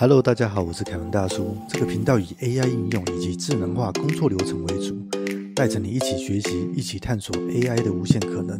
Hello，大家好，我是凯文大叔。这个频道以 AI 应用以及智能化工作流程为主，带着你一起学习，一起探索 AI 的无限可能。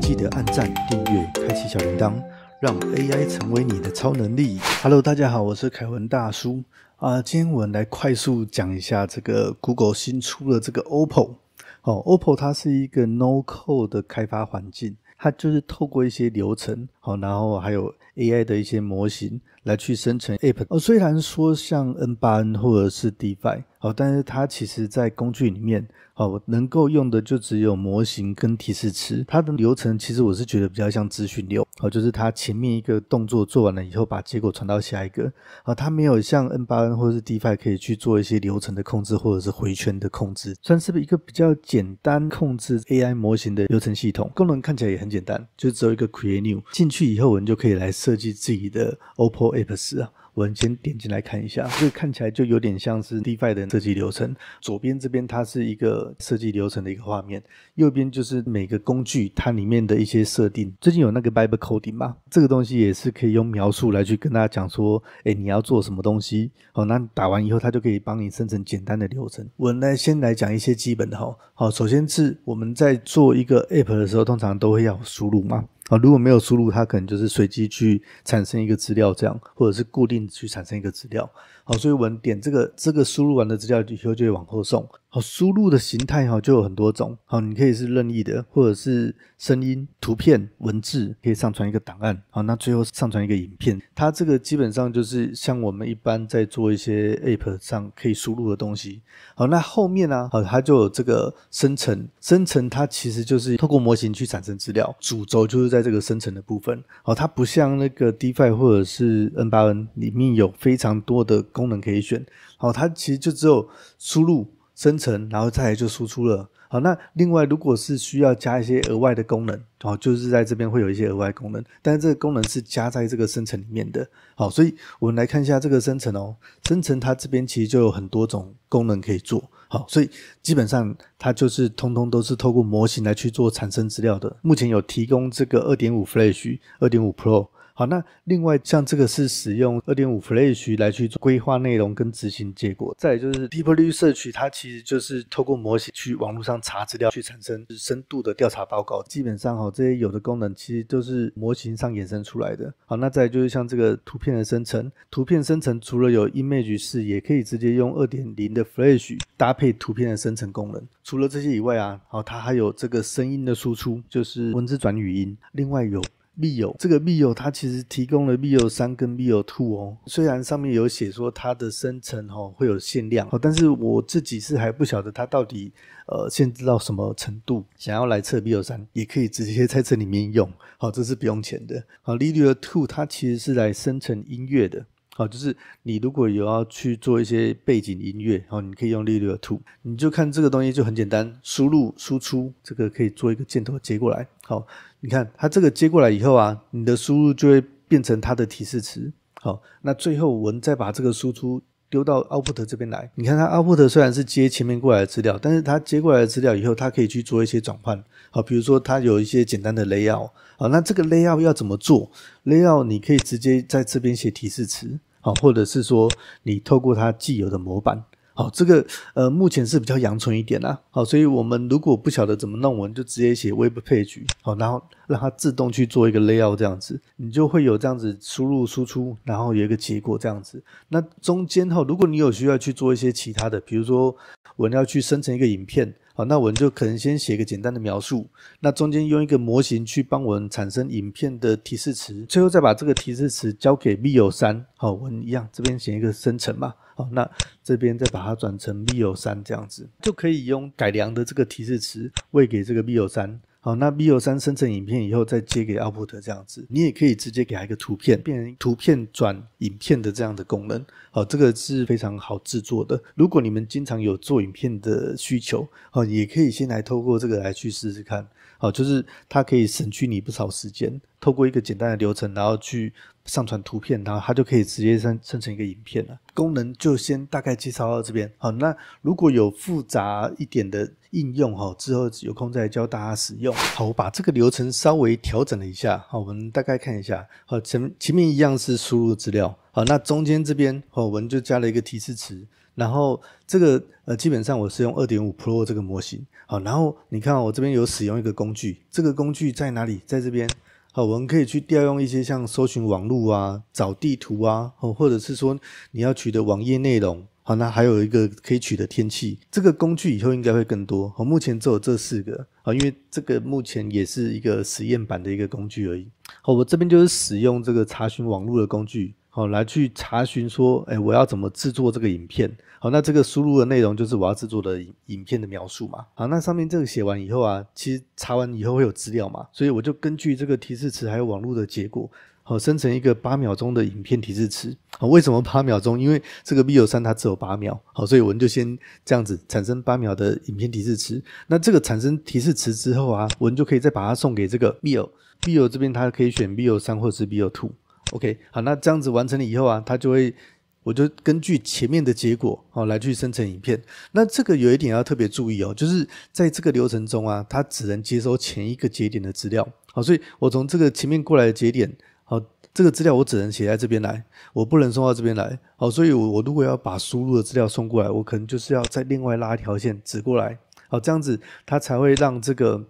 记得按赞、订阅、开启小铃铛，让 AI 成为你的超能力。Hello，大家好，我是凯文大叔。啊，今天我们来快速讲一下这个 Google 新出的这个 OPPO。哦 o p p o 它是一个 No Code 的开发环境，它就是透过一些流程，好，然后还有。AI 的一些模型来去生成 App，哦，虽然说像 N 八 N 或者是 d e f i 好，但是它其实在工具里面，好，能够用的就只有模型跟提示词，它的流程其实我是觉得比较像资讯流，好，就是它前面一个动作做完了以后，把结果传到下一个，好，它没有像 N 八 N 或者是 d e f i 可以去做一些流程的控制或者是回圈的控制，算是一个比较简单控制 AI 模型的流程系统，功能看起来也很简单，就只有一个 Create New，进去以后我们就可以来。设计自己的 OPPO apps 啊。我们先点进来看一下，这个看起来就有点像是 d e f i 的设计流程。左边这边它是一个设计流程的一个画面，右边就是每个工具它里面的一些设定。最近有那个 b i b e Coding 嘛？这个东西也是可以用描述来去跟大家讲说，哎，你要做什么东西？哦，那打完以后它就可以帮你生成简单的流程。我来先来讲一些基本的哈。好，首先是我们在做一个 App 的时候，通常都会要输入嘛。啊，如果没有输入，它可能就是随机去产生一个资料这样，或者是固定。去产生一个资料，好，所以我们点这个，这个输入完的资料以后，就会往后送。好，输入的形态哈就有很多种，好，你可以是任意的，或者是声音、图片、文字，可以上传一个档案，好，那最后上传一个影片，它这个基本上就是像我们一般在做一些 App 上可以输入的东西，好，那后面呢，好，它就有这个生成，生成它其实就是透过模型去产生资料，主轴就是在这个生成的部分，好，它不像那个 DeFi 或者是 N 八 N 里面有非常多的功能可以选，好，它其实就只有输入。生成，然后再来就输出了。好，那另外如果是需要加一些额外的功能，好，就是在这边会有一些额外功能，但是这个功能是加在这个生成里面的。好，所以我们来看一下这个生成哦，生成它这边其实就有很多种功能可以做。好，所以基本上它就是通通都是透过模型来去做产生资料的。目前有提供这个二点五 Flash、二点五 Pro。好，那另外像这个是使用二点五 Flash 来去规划内容跟执行结果，再就是 Deep Research，它其实就是透过模型去网络上查资料，去产生深度的调查报告。基本上，哈，这些有的功能其实都是模型上衍生出来的。好，那再就是像这个图片的生成，图片生成除了有 Image 是，也可以直接用二点零的 Flash 搭配图片的生成功能。除了这些以外啊，好，它还有这个声音的输出，就是文字转语音，另外有。密友，这个密友它其实提供了密友三跟密友 two 哦，虽然上面有写说它的生成哦会有限量哦，但是我自己是还不晓得它到底呃限制到什么程度。想要来测密友三，也可以直接在这里面用，好，这是不用钱的。好，密友 two 它其实是来生成音乐的，好，就是你如果有要去做一些背景音乐，好，你可以用密友 two，你就看这个东西就很简单，输入输出，这个可以做一个箭头接过来，好。你看它这个接过来以后啊，你的输入就会变成它的提示词。好，那最后我们再把这个输出丢到 output 这边来。你看它 output 虽然是接前面过来的资料，但是它接过来的资料以后，它可以去做一些转换。好，比如说它有一些简单的 layout。好，那这个 layout 要怎么做？layout 你可以直接在这边写提示词，好，或者是说你透过它既有的模板。好，这个呃，目前是比较阳春一点啦。好，所以我们如果不晓得怎么弄，我们就直接写 Web Page，好，然后让它自动去做一个 layout 这样子，你就会有这样子输入输出，然后有一个结果这样子。那中间哈，如果你有需要去做一些其他的，比如说我要去生成一个影片。好，那我们就可能先写一个简单的描述，那中间用一个模型去帮我们产生影片的提示词，最后再把这个提示词交给 V o 三，好，我们一样这边写一个生成嘛，好，那这边再把它转成 V o 三这样子，就可以用改良的这个提示词喂给这个 V o 三。好，那 V O 三生成影片以后再接给 Output 这样子，你也可以直接给他一个图片，变成图片转影片的这样的功能。好，这个是非常好制作的。如果你们经常有做影片的需求，好，也可以先来透过这个来去试试看。好，就是它可以省去你不少时间，透过一个简单的流程，然后去。上传图片，然后它就可以直接生生成一个影片了。功能就先大概介绍到这边。好，那如果有复杂一点的应用，哈，之后有空再教大家使用。好，我把这个流程稍微调整了一下。好，我们大概看一下。好，前前面一样是输入资料。好，那中间这边，好，我们就加了一个提示词。然后这个呃，基本上我是用二点五 Pro 这个模型。好，然后你看我这边有使用一个工具，这个工具在哪里？在这边。好，我们可以去调用一些像搜寻网络啊、找地图啊，哦，或者是说你要取得网页内容，好，那还有一个可以取得天气，这个工具以后应该会更多。我目前只有这四个，啊，因为这个目前也是一个实验版的一个工具而已。好，我这边就是使用这个查询网络的工具。好，来去查询说，哎，我要怎么制作这个影片？好，那这个输入的内容就是我要制作的影片的描述嘛。好，那上面这个写完以后啊，其实查完以后会有资料嘛，所以我就根据这个提示词还有网络的结果，好，生成一个八秒钟的影片提示词。好，为什么八秒钟？因为这个 v i o 三它只有八秒，好，所以我们就先这样子产生八秒的影片提示词。那这个产生提示词之后啊，我们就可以再把它送给这个 v i o v i o 这边它可以选 v i o 三或者是 v i o two。OK，好，那这样子完成了以后啊，它就会，我就根据前面的结果哦来去生成影片。那这个有一点要特别注意哦，就是在这个流程中啊，它只能接收前一个节点的资料好，所以我从这个前面过来的节点好，这个资料我只能写在这边来，我不能送到这边来好，所以我我如果要把输入的资料送过来，我可能就是要再另外拉一条线指过来好，这样子它才会让这个。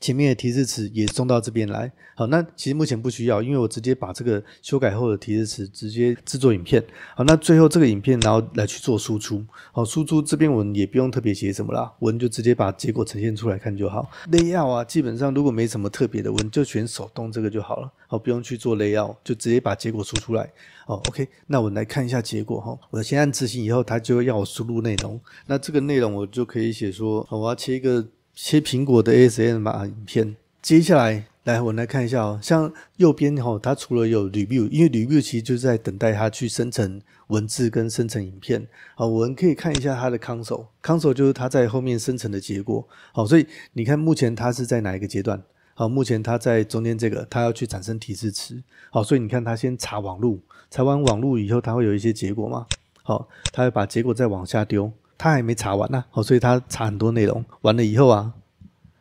前面的提示词也送到这边来。好，那其实目前不需要，因为我直接把这个修改后的提示词直接制作影片。好，那最后这个影片，然后来去做输出。好，输出这我文也不用特别写什么啦，文就直接把结果呈现出来看就好。layout 啊，基本上如果没什么特别的文，就选手动这个就好了。好，不用去做 layout，就直接把结果输出来。哦，OK，那我们来看一下结果哈。我先按执行以后，它就会要我输入内容。那这个内容我就可以写说，我要切一个。切苹果的 S m r 影片，接下来来我们来看一下哦。像右边哦，它除了有 review，因为 review 其实就是在等待它去生成文字跟生成影片。好，我们可以看一下它的 console，console 就是它在后面生成的结果。好，所以你看目前它是在哪一个阶段？好，目前它在中间这个，它要去产生提示词。好，所以你看它先查网络，查完网络以后，它会有一些结果嘛？好，它会把结果再往下丢。他还没查完呢，好，所以他查很多内容，完了以后啊，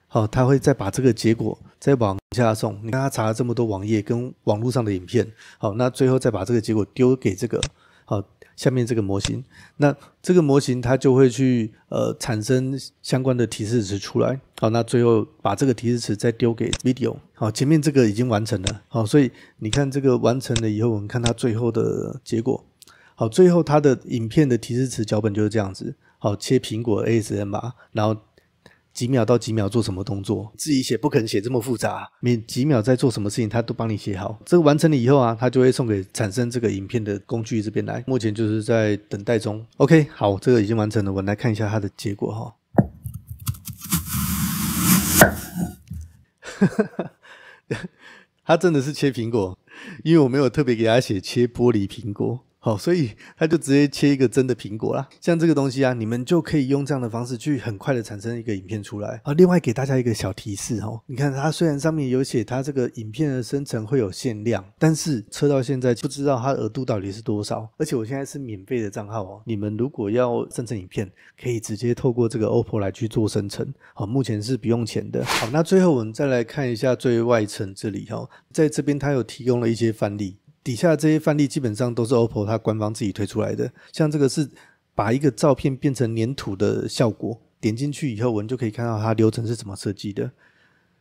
好，他会再把这个结果再往下送。你看他查了这么多网页跟网络上的影片，好，那最后再把这个结果丢给这个好下面这个模型，那这个模型它就会去呃产生相关的提示词出来，好，那最后把这个提示词再丢给 video，好，前面这个已经完成了，好，所以你看这个完成了以后，我们看它最后的结果。好，最后它的影片的提示词脚本就是这样子。好，切苹果 ASMR，然后几秒到几秒做什么动作，自己写不可能写这么复杂。每几秒在做什么事情，它都帮你写好。这个完成了以后啊，它就会送给产生这个影片的工具这边来。目前就是在等待中。OK，好，这个已经完成了，我们来看一下它的结果哈。哈哈，它真的是切苹果，因为我没有特别给他写切玻璃苹果。好，所以他就直接切一个真的苹果啦。像这个东西啊，你们就可以用这样的方式去很快的产生一个影片出来。啊，另外给大家一个小提示哦，你看它虽然上面有写它这个影片的生成会有限量，但是测到现在不知道它额度到底是多少。而且我现在是免费的账号哦，你们如果要生成影片，可以直接透过这个 OPPO 来去做生成。好，目前是不用钱的。好，那最后我们再来看一下最外层这里哈，在这边它有提供了一些范例。底下这些范例基本上都是 OPPO 它官方自己推出来的，像这个是把一个照片变成粘土的效果，点进去以后我们就可以看到它流程是怎么设计的。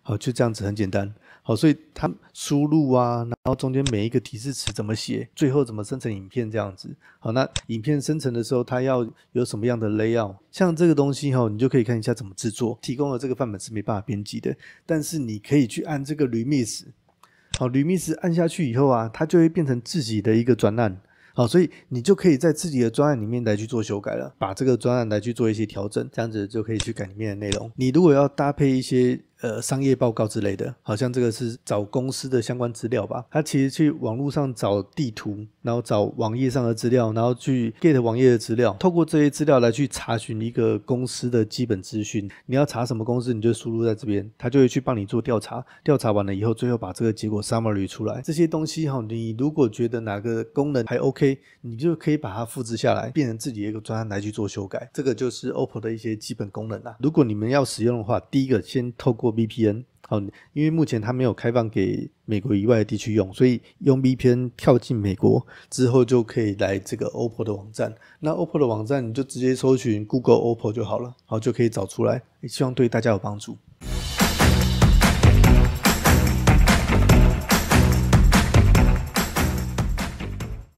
好，就这样子很简单。好，所以它输入啊，然后中间每一个提示词怎么写，最后怎么生成影片这样子。好，那影片生成的时候它要有什么样的 layout？像这个东西哈，你就可以看一下怎么制作。提供了这个范本是没办法编辑的，但是你可以去按这个“ remix，好，吕秘书按下去以后啊，它就会变成自己的一个专案。好，所以你就可以在自己的专案里面来去做修改了，把这个专案来去做一些调整，这样子就可以去改里面的内容。你如果要搭配一些。呃，商业报告之类的，好像这个是找公司的相关资料吧？他其实去网络上找地图，然后找网页上的资料，然后去 get 网页的资料，透过这些资料来去查询一个公司的基本资讯。你要查什么公司，你就输入在这边，他就会去帮你做调查。调查完了以后，最后把这个结果 summary 出来。这些东西哈，你如果觉得哪个功能还 OK，你就可以把它复制下来，变成自己一个专案来去做修改。这个就是 OPPO 的一些基本功能啦。如果你们要使用的话，第一个先透过。VPN，好，因为目前它没有开放给美国以外的地区用，所以用 VPN 跳进美国之后，就可以来这个 OPPO 的网站。那 OPPO 的网站你就直接搜寻 Google OPPO 就好了，好就可以找出来。希望对大家有帮助。